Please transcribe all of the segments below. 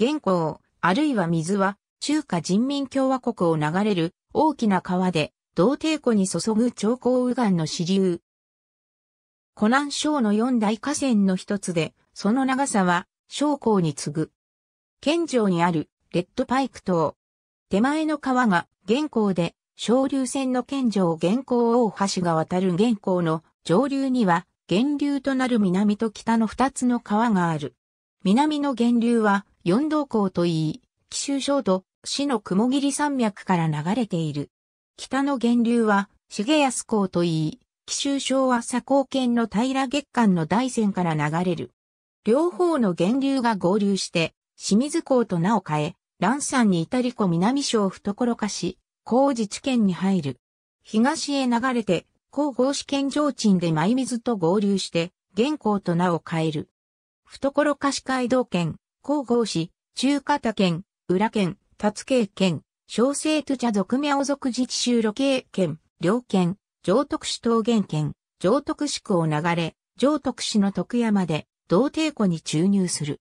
原稿、あるいは水は、中華人民共和国を流れる大きな川で、同帝湖に注ぐ長江右岸の支流。湖南省の四大河川の一つで、その長さは、将校に次ぐ。県城にある、レッドパイク島。手前の川が、原稿で、昇流線の県城原稿大橋が渡る現行の上流には、源流となる南と北の二つの川がある。南の源流は四道港といい、紀州省と市の雲霧山脈から流れている。北の源流は重安港といい、紀州省は左高圏の平月間の大山から流れる。両方の源流が合流して、清水港と名を変え、蘭山に至り湖南省懐かし、高自治県に入る。東へ流れて、高合試験上鎮で舞水と合流して、現港と名を変える。懐し街道県、皇后市、中方県、浦県、達慶県、小生都茶族苗族自治州路慶県、両県、上徳市桃源県、上徳市区を流れ、上徳市の徳山で、道帝湖に注入する。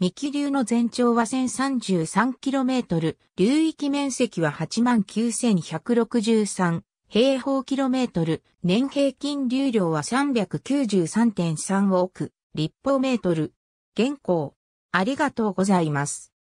三木流の全長は 1033km、流域面積は89,163平方キロメートル、年平均流量は393.3億立方メートル。現行。ありがとうございます。